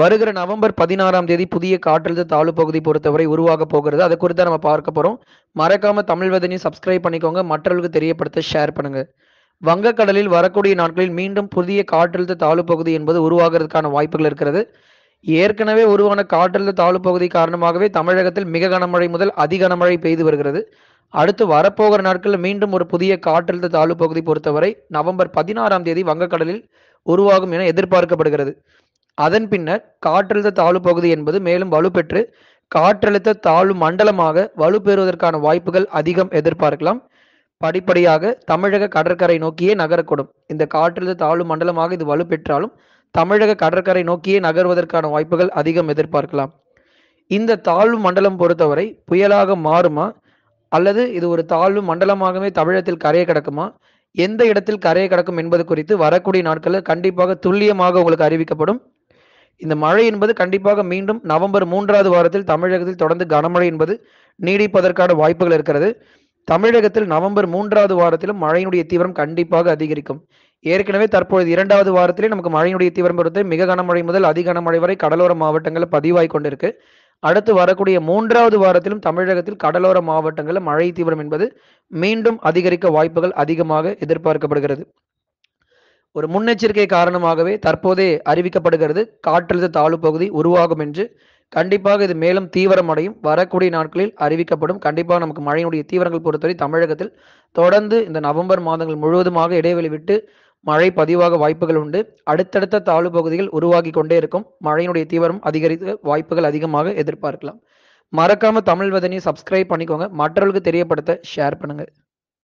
வருகிற நவம்பர் பதினாறாம் தேதி புதிய காற்றழுத்த தாழ்வு பகுதி பொறுத்தவரை உருவாக போகிறது அது குறித்து நம்ம பார்க்க போகிறோம் மறக்காம தமிழ் வதனையும் சப்ஸ்கிரைப் பண்ணிக்கோங்க மற்றவர்களுக்கு தெரியப்படுத்த ஷேர் பண்ணுங்க வங்கக்கடலில் வரக்கூடிய நாட்களில் மீண்டும் புதிய காற்றழுத்த தாழ்வு பகுதி என்பது உருவாகிறதுக்கான வாய்ப்புகள் இருக்கிறது ஏற்கனவே உருவான காற்றழுத்த தாழ்வு பகுதி காரணமாகவே தமிழகத்தில் மிக கனமழை முதல் அதி கனமழை பெய்து வருகிறது அடுத்து வரப்போகிற நாட்களில் மீண்டும் ஒரு புதிய காற்றழுத்த தாழ்வு பகுதி பொறுத்தவரை நவம்பர் பதினாறாம் தேதி வங்கக்கடலில் உருவாகும் என எதிர்பார்க்கப்படுகிறது அதன் பின்னர் காற்றழுத்த தாழ்வு பகுதி என்பது மேலும் வலுப்பெற்று காற்றழுத்த தாழ்வு மண்டலமாக வலுப்பெறுவதற்கான வாய்ப்புகள் அதிகம் எதிர்பார்க்கலாம் படிப்படியாக தமிழக கடற்கரை நோக்கியே நகரக்கூடும் இந்த காற்றழுத்த தாழ்வு மண்டலமாக இது வலுப்பெற்றாலும் தமிழக கடற்கரை நோக்கியே நகர்வதற்கான வாய்ப்புகள் அதிகம் எதிர்பார்க்கலாம் இந்த தாழ்வு மண்டலம் பொறுத்தவரை புயலாக மாறுமா அல்லது இது ஒரு தாழ்வு மண்டலமாகவே தமிழகத்தில் கரையை கிடக்குமா எந்த இடத்தில் கரையை கடக்கும் என்பது குறித்து வரக்கூடிய நாட்களில் கண்டிப்பாக துல்லியமாக உங்களுக்கு அறிவிக்கப்படும் இந்த மழை என்பது கண்டிப்பாக மீண்டும் நவம்பர் மூன்றாவது வாரத்தில் தமிழகத்தில் தொடர்ந்து கனமழை என்பது நீடிப்பதற்கான வாய்ப்புகள் இருக்கிறது தமிழகத்தில் நவம்பர் மூன்றாவது வாரத்திலும் மழையினுடைய தீவிரம் கண்டிப்பாக அதிகரிக்கும் ஏற்கனவே தற்பொழுது இரண்டாவது வாரத்திலே நமக்கு மழையினுடைய தீவிரம் பொறுத்து மிக கனமழை முதல் அதி கனமழை வரை கடலோர மாவட்டங்களில் பதிவாய் கொண்டிருக்கு அடுத்து வரக்கூடிய மூன்றாவது வாரத்திலும் தமிழகத்தில் கடலோர மாவட்டங்களில் மழை தீவிரம் என்பது மீண்டும் அதிகரிக்க வாய்ப்புகள் அதிகமாக எதிர்பார்க்கப்படுகிறது ஒரு முன்னெச்சரிக்கை காரணமாகவே தற்போதே அறிவிக்கப்படுகிறது காற்றழுத்த தாழ்வு பகுதி உருவாகும் என்று கண்டிப்பாக இது மேலும் தீவிரமடையும் வரக்கூடிய நாட்களில் அறிவிக்கப்படும் கண்டிப்பாக நமக்கு மழையினுடைய தீவிரங்கள் பொறுத்தவரை தமிழகத்தில் தொடர்ந்து இந்த நவம்பர் மாதங்கள் முழுவதுமாக இடைவெளி விட்டு மழை பதிவாக வாய்ப்புகள் உண்டு அடுத்தடுத்த தாழ்வு பகுதிகள் உருவாகி கொண்டே இருக்கும் மழையினுடைய தீவிரம் அதிகரித்து வாய்ப்புகள் அதிகமாக எதிர்பார்க்கலாம் மறக்காம தமிழ் வதனியை சப்ஸ்கிரைப் பண்ணிக்கோங்க மற்றவர்களுக்கு தெரியப்படுத்த ஷேர் பண்ணுங்க